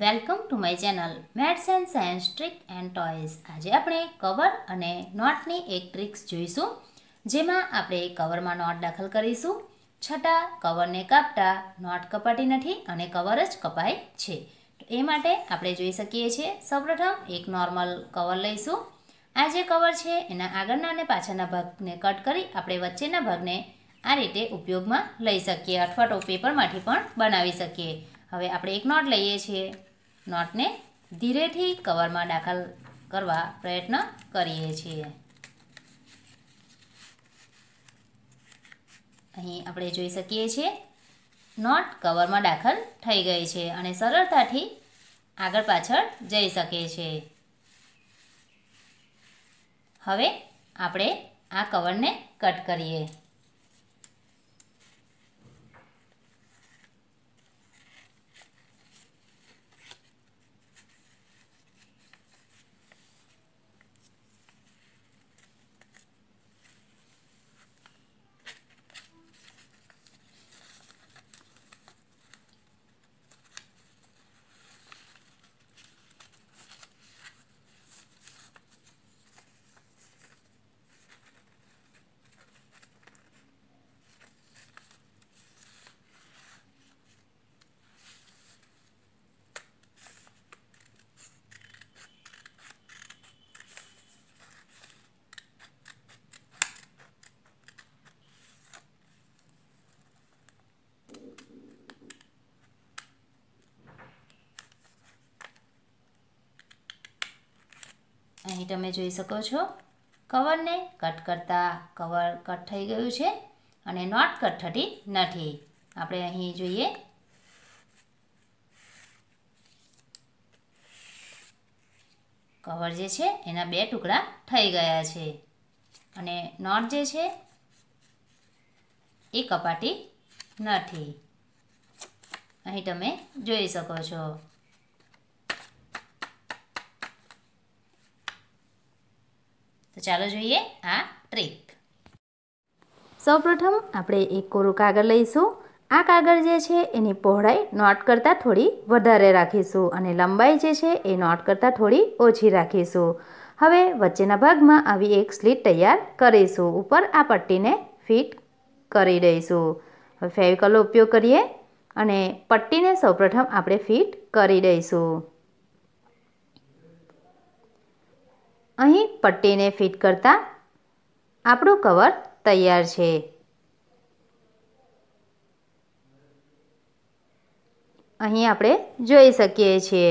welcome to my channel maths and science trick and toys આજે આપણે cover અને નોટની એક ટ્રિક્સ જોઈશું જેમાં આપણે કવરમાં નોટ દાખલ કરીશું છતાં કવરને કાપતા નોટ કપાટી નથી અને કવર જ કપાય છે તો એ માટે આપણે જોઈ શકીએ છીએ સૌપ્રથમ એક નોર્મલ કવર લઈશું આ જે કવર છે એના આગળના અને પાછળના ભાગને કટ કરી આપણે વચ્ચેના ભાગને આ રીતે ઉપયોગમાં લઈ શકીએ અથવા તો પેપરમાંથી પણ બનાવી શકીએ હવે આપણે એક નોટ લઈએ છીએ નોટને ધીરેથી કવરમાં દાખલ કરવા પ્રયત્ન કરીએ છીએ અહીં આપણે જોઈ શકીએ છીએ નોટ કવરમાં દાખલ થઈ ગઈ છે અને સરળતાથી આગળ પાછળ જઈ શકે છે હવે આપણે આ કવરને કટ કરીએ અહીં તમે જોઈ શકો છો કવરને કટ કરતાં કવર કટ થઈ ગયું છે અને નોટ કટ થતી નથી આપણે અહીં જોઈએ કવર જે છે એના બે ટુકડા થઈ ગયા છે અને નોટ જે છે એ કપાટી નથી અહીં તમે જોઈ શકો છો તો ચાલો જોઈએ આ ટ્રીક સૌપ્રથમ આપણે એક કોરું કાગળ લઈશું આ કાગળ જે છે એની પહોળાઈ નોટ કરતાં થોડી વધારે રાખીશું અને લંબાઈ જે છે એ નોટ કરતાં થોડી ઓછી રાખીશું હવે વચ્ચેના ભાગમાં આવી એક સ્લીટ તૈયાર કરીશું ઉપર આ પટ્ટીને ફિટ કરી દઈશું ફેવિકલનો ઉપયોગ કરીએ અને પટ્ટીને સૌપ્રથમ આપણે ફિટ કરી દઈશું અહીં પટ્ટીને ફિટ કરતા આપણું કવર તૈયાર છે અહીં આપણે જોઈ શકીએ છીએ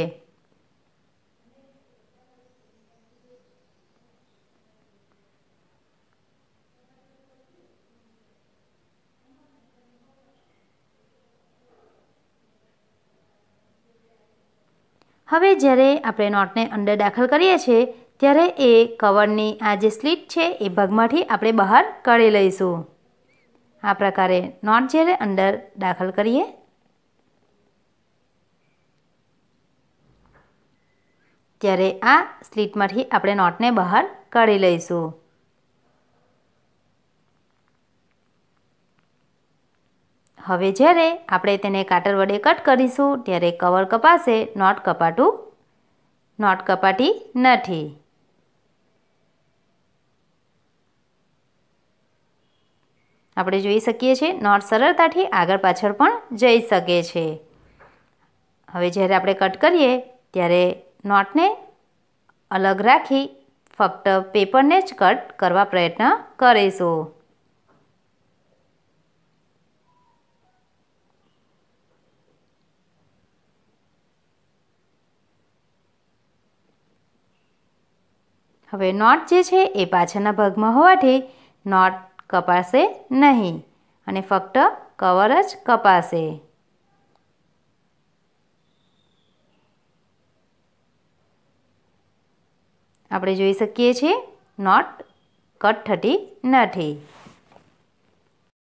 હવે જ્યારે આપણે નોટને અંદર દાખલ કરીએ છીએ ત્યારે એ કવરની આ જે સ્લીટ છે એ ભગમાંથી આપણે બહાર કાઢી લઈશું આ પ્રકારે નોટ જ્યારે અંદર દાખલ કરીએ ત્યારે આ સ્લીટમાંથી આપણે નોટને બહાર કાઢી લઈશું હવે જ્યારે આપણે તેને કાટર વડે કટ કરીશું ત્યારે કવર કપાશે નોટ કપાટું નોટ કપાટી નથી આપણે જોઈ શકીએ છીએ નોટ સરળતાથી આગળ પાછળ પણ જઈ શકે છે હવે જ્યારે આપણે કટ કરીએ ત્યારે નોટને અલગ રાખી ફક્ત પેપરને જ કટ કરવા પ્રયત્ન કરીશું હવે નોટ જે છે એ પાછળના ભાગમાં હોવાથી નોટ કપાશે નહીં અને ફક્ત કવર જ કપાશે આપણે જોઈ શકીએ છીએ નોટ કટ થતી નથી